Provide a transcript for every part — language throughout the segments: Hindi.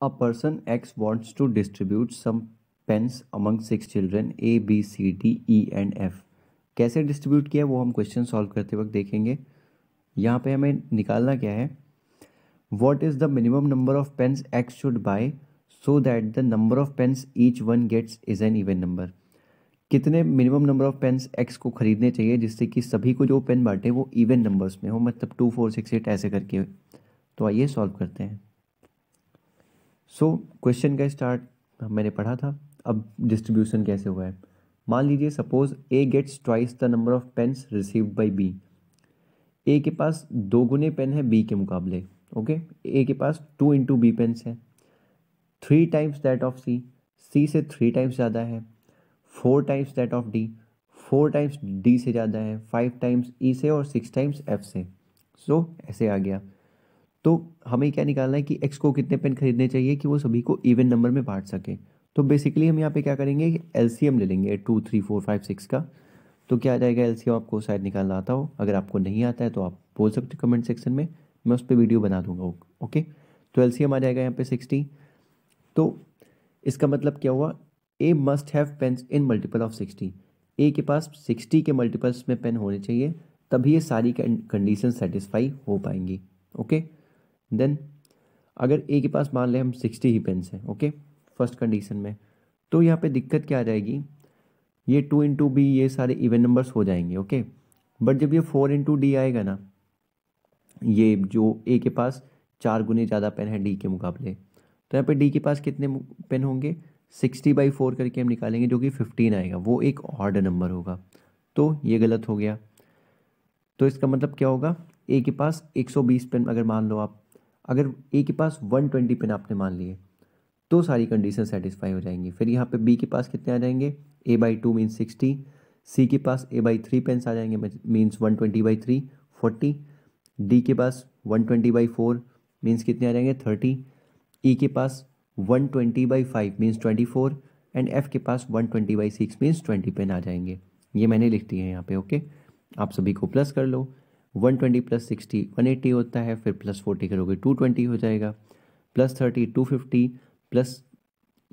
A person X wants to distribute some pens among six children A B C D E and F कैसे डिस्ट्रीब्यूट किया वो हम क्वेश्चन सॉल्व करते वक्त देखेंगे यहाँ पे हमें निकालना क्या है what is the minimum number of pens X should buy so that the number of pens each one gets is an even number कितने minimum number of pens X को खरीदने चाहिए जिससे कि सभी को जो पेन बांटे वो इवेंट नंबर्स में हो मतलब टू फोर सिक्स एट ऐसे करके तो आइए सॉल्व करते हैं सो क्वेश्चन का स्टार्ट मैंने पढ़ा था अब डिस्ट्रीब्यूशन कैसे हुआ है मान लीजिए suppose A gets twice the number of pens received by B A के पास दो गुने पेन है बी के मुकाबले ओके ए के पास टू इंटू बी पेन्स है three times that of C C से थ्री टाइम्स ज़्यादा है four times that of D four times D से ज़्यादा है फाइव टाइम्स ई से और सिक्स टाइम्स एफ से सो so, ऐसे आ गया तो हमें क्या निकालना है कि एक्स को कितने पेन खरीदने चाहिए कि वो सभी को इवन नंबर में बांट सके तो बेसिकली हम यहाँ पे क्या करेंगे एल ले लेंगे two three four five six का तो क्या आ जाएगा एल आपको शायद निकालना आता हो अगर आपको नहीं आता है तो आप बोल सकते हो कमेंट सेक्शन में मैं उस पर वीडियो बना दूंगा ओके तो एल आ जाएगा यहाँ पे सिक्सटी तो इसका मतलब क्या हुआ A must have pen in multiple of sixty A के पास सिक्सटी के मल्टीपल्स में पेन होने चाहिए तभी ये सारी कंडीशन सेटिस्फाई हो पाएंगी ओके okay? देन अगर ए के पास मान लें हम सिक्सटी ही पेंस हैं ओके फर्स्ट कंडीशन में तो यहाँ पे दिक्कत क्या आ जाएगी ये टू इंटू बी ये सारे इवन नंबर्स हो जाएंगे ओके बट जब ये फोर इंटू डी आएगा ना ये जो ए के पास चार गुने ज़्यादा पेन है डी के मुकाबले तो यहाँ पे डी के पास कितने पेन होंगे सिक्सटी बाई फोर करके हम निकालेंगे जो कि फिफ्टीन आएगा वो एक ऑर्ड नंबर होगा तो ये गलत हो गया तो इसका मतलब क्या होगा ए के पास एक सौ बीस पेन अगर मान लो आप अगर ए के पास वन ट्वेंटी पिन आपने मान लिए तो सारी कंडीशन सेटिस्फाई हो जाएंगी फिर यहाँ पे बी के पास कितने आ जाएंगे A by two means sixty C के पास ए बाई थ्री पेन्स आ जाएंगे means one twenty by three forty D के पास one twenty by four means कितने आ जाएंगे थर्टी ई e के पास one twenty by five means twenty four and F के पास one twenty by six means twenty pen आ जाएंगे ये मैंने लिख दिए हैं यहाँ पे ओके आप सभी को प्लस कर लो one twenty plus sixty one eighty होता है फिर प्लस फोर्टी करोगे टू ट्वेंटी हो जाएगा plus thirty two fifty plus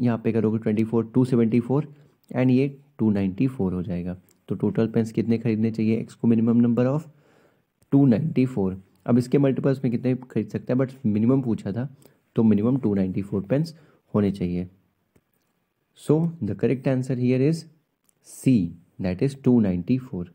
यहाँ पे करोगे twenty four two seventy four and ये टू नाइन्टी फोर हो जाएगा तो टोटल पेन्स कितने खरीदने चाहिए एक्स को minimum number of two ninety four अब इसके मल्टीपल्स में कितने खरीद सकते हैं बट मिनिमम पूछा था तो minimum two ninety four pens होने चाहिए so the correct answer here is C that is two ninety four